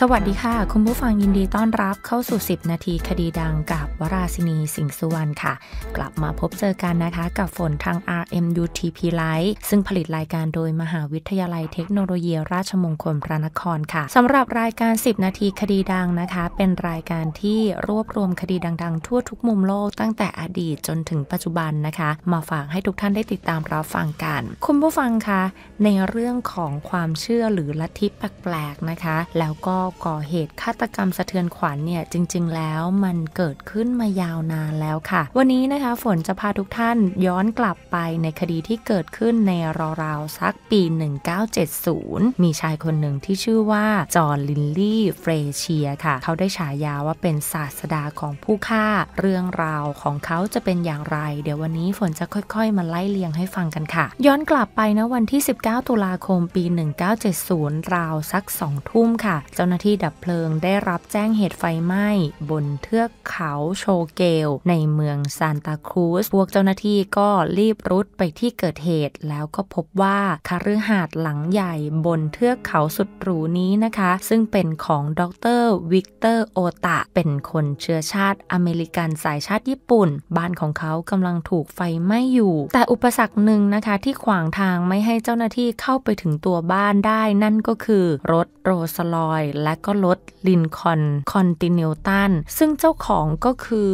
สวัสดีค่ะ คุณผู้ฟังยินดีต้อนรับเข้าสู่ 10 นาทีคดีดังกับวราศินีสิงสุวรรณค่ะ กลับมาพบเจอกันนะคะกับฝนทาง RMUTP Live ซึ่งผลิตรายการโดยมหาวิทยาลัยเทคโนโลยีราชมงคลพระนครค่ะสำหรับรายการ 10 นาทีคดีดังนะคะ เป็นรายการที่รวบรวมคดีดังๆ ทั่วทุกมุมโลกตั้งแต่อดีตจนถึงปัจจุบันนะคะ มาฝากให้ทุกท่านได้ติดตามรับฟังกัน คุณผู้ฟังคะในเรื่องของความเชื่อหรือลัทธิแปลกๆนะคะ แล้วก็ก่อเหตุฆาตกรรมสะเทือนขวัญเนี่ย จริง ๆ แล้วมันเกิดขึ้นมายาวนานแล้วค่ะ วันนี้นะคะฝนจะพาทุกท่านย้อนกลับไปในคดีที่เกิดขึ้นในราวๆสักปี 1970 มีชายคนหนึ่งที่ชื่อว่าจอร์ลินลี่เฟรเชียค่ะเขาได้ฉายาว่าเป็นศาสดาของผู้ฆ่า เรื่องราวของเขาจะเป็นอย่างไร เดี๋ยววันนี้ฝนจะค่อย ๆ มาไล่เลียงให้ฟังกันค่ะ ย้อนกลับไปนะวันที่ 19 ตุลาคม ปี 1970 ราวสัก 2 ทุ่มค่ะ เจ้าหน้าน้าที่ดับเพลิงได้รับแจ้งเหตุไฟไหม้ บนเทือกเขาโชเกล ในเมืองซานตาครูส พวกเจ้าหน้าที่ก็รีบรุดไปที่เกิดเหตุ แล้วก็พบว่าคารอหาดหลังใหญ่บนเทือกเขาสุดหรูนี้นะคะ ซึ่งเป็นของดรวิกเตอร์โอตะเป็นคนเชื้อชาติอเมริกันสายชาติญี่ปุ่น บ้านของเขากำลังถูกไฟไหม้อยู่ แต่อุปสรรคหนึ่งนะคะ ที่ขวางทางไม่ให้เจ้าหน้าที่เข้าไปถึงตัวบ้านได้ นั่นก็คือ รถโรสลอยและก็รถลินคอนคอนติเนลตันซึ่งเจ้าของก็คือ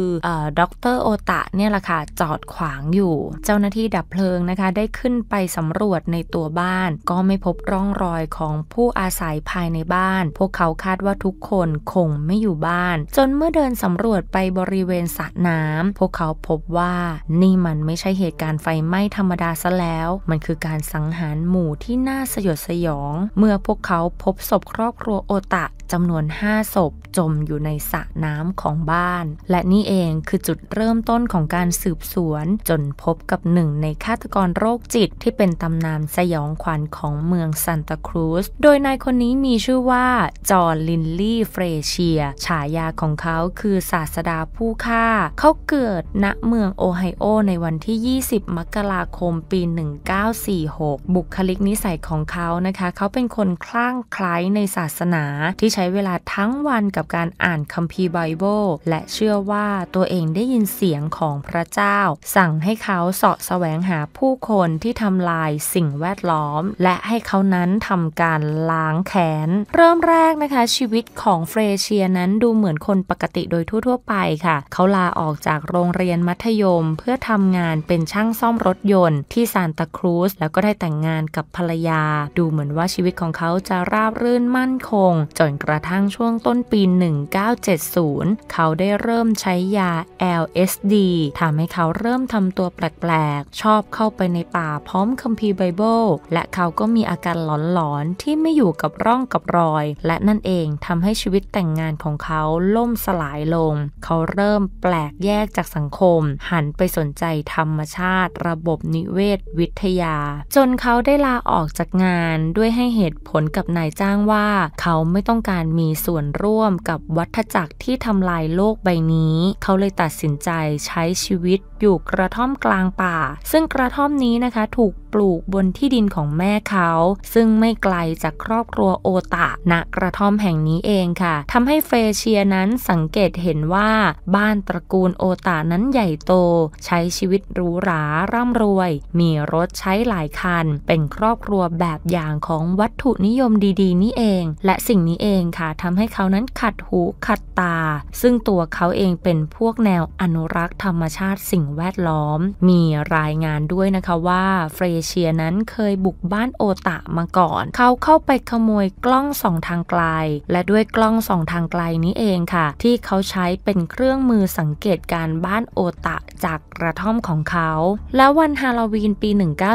ด็อกเตอร์โอตะเนี่ยแหละค่ะจอดขวางอยู่ เจ้าหน้าที่ดับเพลิงนะคะได้ขึ้นไปสำรวจในตัวบ้าน ก็ไม่พบร่องรอยของผู้อาศัยภายในบ้าน พวกเขาคาดว่าทุกคนคงไม่อยู่บ้าน จนเมื่อเดินสำรวจไปบริเวณสระน้ำพวกเขาพบว่านี่มันไม่ใช่เหตุการณ์ไฟไหม้ธรรมดาซะแล้ว มันคือการสังหารหมู่ที่น่าสยดสยอง เมื่อพวกเขาพบศพครอบครัวโอตะจำนวน5ศพจมอยู่ในสระน้ำของบ้าน และนี่เองคือจุดเริ่มต้นของการสืบสวนจนพบกับหนึ่งในฆาตกรโรคจิตที่เป็นตำนานสยองขวัญของเมืองซันตาครูซโดยนายคนนี้มีชื่อว่าจอร์ลินลี่เฟรเชีย ฉายาของเขาคือศาสดาผู้ฆ่า เขาเกิดณเมืองโอไฮโอในวันที่ 20 มกราคมปี 1946 บุคลิกนิสัยของเขานะคะ เขาเป็นคนคลั่งไคล้ในศาสนาที่ใช้เวลาทั้งวันกับการอ่านคัมภีร์ไบเบิลและเชื่อว่าตัวเองได้ยินเสียงของพระเจ้า สั่งให้เขาเสาะแสวงหาผู้คนที่ทำลายสิ่งแวดล้อม และให้เขานั้นทำการล้างแค้นเริ่มแรกนะคะชีวิตของเฟรเชียนั้นดูเหมือนคนปกติโดยทั่วๆไปค่ะ เขาลาออกจากโรงเรียนมัธยม เพื่อทำงานเป็นช่างซ่อมรถยนต์ที่ซานตาครูสแล้วก็ได้แต่งงานกับภรรยา ดูเหมือนว่าชีวิตของเขาจะราบรื่นมั่นคงจนกระทั่งช่วงต้นปี 1970 เขาได้เริ่มใช้ยา LSD ทำให้เขาเริ่มทำตัวแปลกๆ ชอบเข้าไปในป่าพร้อมคัมภีร์ไบเบิล และเขาก็มีอาการหลอนๆ ที่ไม่อยู่กับร่องกับรอย และนั่นเองทำให้ชีวิตแต่งงานของเขาล่มสลายลง เขาเริ่มแปลกแยกจากสังคม หันไปสนใจธรรมชาติ ระบบนิเวศวิทยา จนเขาได้ลาออกจากงานด้วยให้เหตุผลกับนายจ้างว่าเขาไม่ต้องต้องการมีส่วนร่วมกับวัฏจักรที่ทำลายโลกใบนี้ เขาเลยตัดสินใจใช้ชีวิตอยู่กระท่อมกลางป่า ซึ่งกระท่อมนี้นะคะถูกปลูกบนที่ดินของแม่เขา ซึ่งไม่ไกลจากครอบครัวโอตะณกระท่อมแห่งนี้เองค่ะทำให้เฟเชียนั้นสังเกตเห็นว่าบ้านตระกูลโอตะนั้นใหญ่โต ใช้ชีวิตหรูหราร่ำรวย มีรถใช้หลายคัน เป็นครอบครัวแบบอย่างของวัตถุนิยมดี ๆ นี่เอง และสิ่งนี้เองค่ะทำให้เขานั้นขัดหูขัดตา ซึ่งตัวเขาเองเป็นพวกแนวอนุรักษ์ธรรมชาติสิ่งแวดล้อม มีรายงานด้วยนะคะว่าเฟรเชียนั้นเคยบุกบ้านโอตะมาก่อน เขาเข้าไปขโมยกล้องส่องทางไกล และด้วยกล้องส่องทางไกลนี้เองค่ะ ที่เขาใช้เป็นเครื่องมือสังเกตการบ้านโอตะจากกระท่อมของเขา แล้ววันฮาโลวีนปี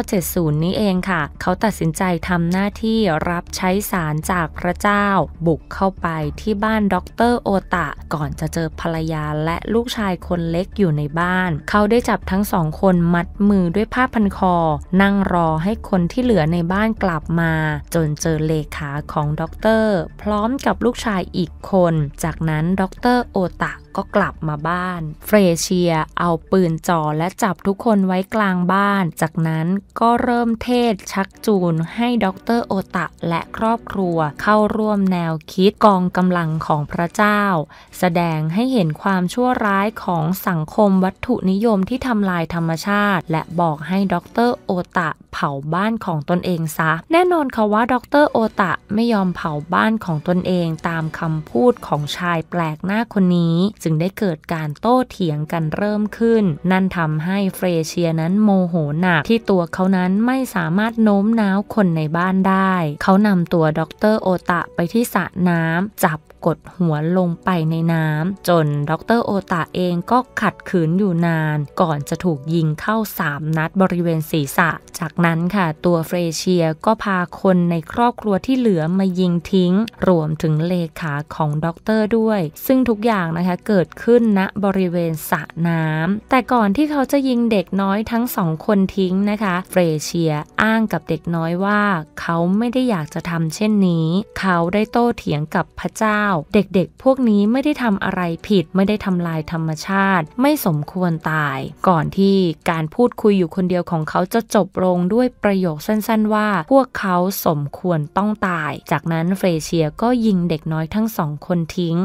1970 นี้เองค่ะ เขาตัดสินใจทำหน้าที่รับใช้สารจากพระเจ้า บุกเข้าไปที่บ้านด็อกเตอร์โอตะ ก่อนจะเจอภรรยาและลูกชายคนเล็กอยู่ในบ้าน เขาได้จับทั้งสองคนมัดมือด้วยผ้าพันคอ นั่งรอให้คนที่เหลือในบ้านกลับมา จนเจอเลขาของด็อกเตอร์ พร้อมกับลูกชายอีกคน จากนั้นด็อกเตอร์โอตะก็กลับมาบ้าน เฟรเชียเอาปืนจ่อและจับทุกคนไว้กลางบ้าน จากนั้นก็เริ่มเทศชักจูนให้ด็อกเตอร์โอตะและครอบครัวเข้าร่วมแนวคิดกองกำลังของพระเจ้า แสดงให้เห็นความชั่วร้ายของสังคมวัตถุนิยมที่ทำลายธรรมชาติ และบอกให้ด็อกเตอร์โอตะเผาบ้านของตนเองซะแน่นอนค่ะว่าด็อกเตอร์โอตะ ไม่ยอมเผาบ้านของตนเองตามคำพูดของชายแปลกหน้าคนนี้จจึงได้เกิดการโต้เถียงกันเริ่มขึ้น นั่นทำให้เฟรเชียนั้นโมโหหนัก ที่ตัวเขานั้นไม่สามารถโน้มน้าวคนในบ้านได้ เขานำตัวด็อกเตอร์โอตะไปที่สระน้ำจับกดหัวลงไปในน้ำจนดรโอตาเองก็ขัดขืนอยู่นาน ก่อนจะถูกยิงเข้า3นัดบริเวณศีรษะ จากนั้นค่ะตัวเฟรเชียก็พาคนในครอบครัวที่เหลือมายิงทิ้ง รวมถึงเลขาของด็อกเตอร์ด้วย ซึ่งทุกอย่างนะคะเกิดขึ้นณนะบริเวณสระน้ำแต่ก่อนที่เขาจะยิงเด็กน้อยทั้งสองคนทิ้งนะคะ เฟรเชียอ้างกับเด็กน้อยว่า เขาไม่ได้อยากจะทำเช่นนี้ เขาได้โต้เถียงกับพระเจ้าเด็กๆ พวกนี้ไม่ได้ทำอะไรผิดไม่ได้ทำลายธรรมชาติ ไม่สมควรตาย ก่อนที่การพูดคุยอยู่คนเดียวของเขาจะจบลงด้วยประโยคสั้นๆ ว่า พวกเขาสมควรต้องตาย จากนั้นเฟรเชียก็ยิงเด็กน้อยทั้งสองคนทิ้ง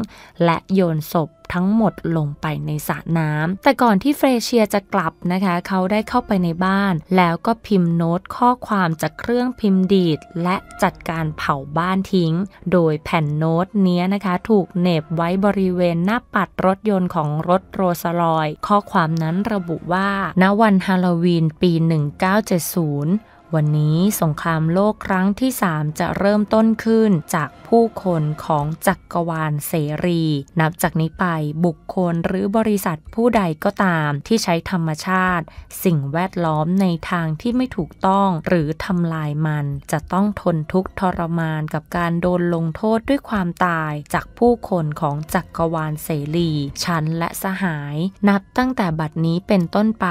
และโยนศพทั้งหมดลงไปในสระน้ำ แต่ก่อนที่เฟรเชียจะกลับนะคะ เขาได้เข้าไปในบ้าน แล้วก็พิมพ์โน้ตข้อความจากเครื่องพิมพ์ดีด และจัดการเผาบ้านทิ้ง โดยแผ่นโน้ตนี้นะคะถูกเน็บไว้บริเวณหน้าปัดรถยนต์ของรถโรสรอย ข้อความนั้นระบุว่า ณ วันฮาโลวีนปี 1970วันนี้สงครามโลกครั้งที่ 3 จะเริ่มต้นขึ้นจากผู้คนของจักกรวาลเสรี นับจากนี้ไปบุคคลหรือบริษัทผู้ใดก็ตามที่ใช้ธรรมชาติ สิ่งแวดล้อมในทางที่ไม่ถูกต้อง หรือทำลายมันจะต้องทนทุกข์ทรมานกับการโดนลงโทษด้วยความตายจากผู้คนของจักกรวาลเสรีฉันและสหายนับตั้งแต่บัดนี้เป็นต้นไป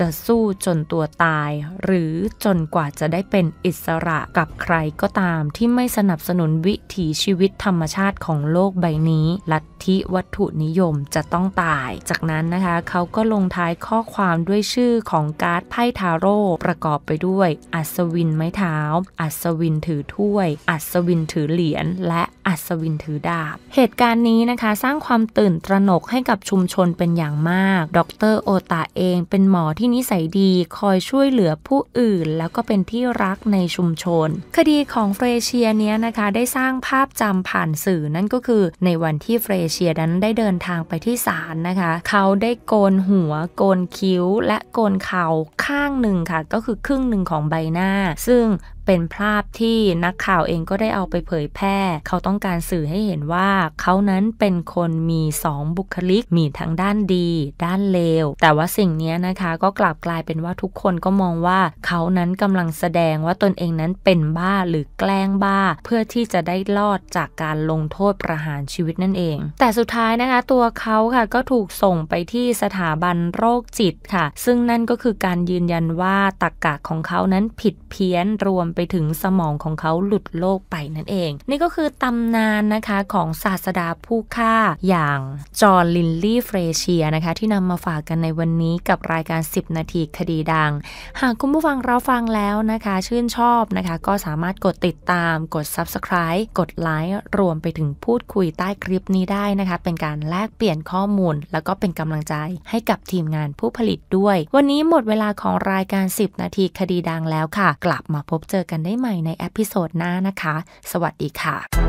จะสู้จนตัวตาย หรือจนกว่าจะได้เป็นอิสระกับใครก็ตามที่ไม่สนับสนุนวิถีชีวิตธรรมชาติของโลกใบนี้ ลัทธิวัตถุนิยมจะต้องตาย จากนั้นนะคะเขาก็ลงท้ายข้อความด้วยชื่อของการ์ดไพ่ทาโร่ประกอบไปด้วย อัศวินไม้เท้า อัศวินถือถ้วย อัศวินถือเหรียญและอัศวินถือดาบ เหตุการณ์นี้นะคะสร้างความตื่นตระหนกให้กับชุมชนเป็นอย่างมาก ดรโอตาเองเป็นหมอที่ที่นิสัยดีคอยช่วยเหลือผู้อื่น แล้วก็เป็นที่รักในชุมชน คดีของเฟรเชียเนี้ยนะคะได้สร้างภาพจำผ่านสื่อนั่นก็คือในวันที่เฟรเชียนั้นได้เดินทางไปที่ศาลนะคะ เขาได้โกนหัว โกนคิ้ว และโกนเขาข้างหนึ่งค่ะ ก็คือครึ่งหนึ่งของใบหน้า ซึ่งเป็นภาพที่นักข่าวเองก็ได้เอาไปเผยแพร่ เขาต้องการสื่อให้เห็นว่า เขานั้นเป็นคนมีสองบุคลิก มีทั้งด้านดี ด้านเลว แต่ว่าสิ่งนี้นะคะก็กลับกลายเป็นว่าทุกคนก็มองว่าเขานั้นกำลังแสดงว่าตนเองนั้นเป็นบ้าหรือแกล้งบ้า เพื่อที่จะได้รอดจากการลงโทษประหารชีวิตนั่นเอง แต่สุดท้ายนะคะตัวเขาค่ะก็ถูกส่งไปที่สถาบันโรคจิตค่ะ ซึ่งนั่นก็คือการยืนยันว่าตรกกะของเขานั้นผิดเพี้ยนรวมไปถึงสมองของเขาหลุดโลกไปนั่นเอง นี่ก็คือตำนานนะคะ ของศาสดาผู้ฆ่าอย่างจอร์นลินลี่เฟรเชียนะคะ ที่นำมาฝากกันในวันนี้กับรายการ 10 นาทีคดีดัง หากคุณผู้ฟังเราฟังแล้วนะคะ ชื่นชอบนะคะ ก็สามารถกดติดตามกด Subscribe กดไลค์รวมไปถึงพูดคุยใต้คลิปนี้ได้นะคะ เป็นการแลกเปลี่ยนข้อมูล แล้วก็เป็นกำลังใจให้กับทีมงานผู้ผลิตด้วย วันนี้หมดเวลาของรายการ 10 นาทีคดีดังแล้วค่ะ กลับมาพบเจอกันได้ใหม่ในเอพิโซดหน้านะคะ สวัสดีค่ะ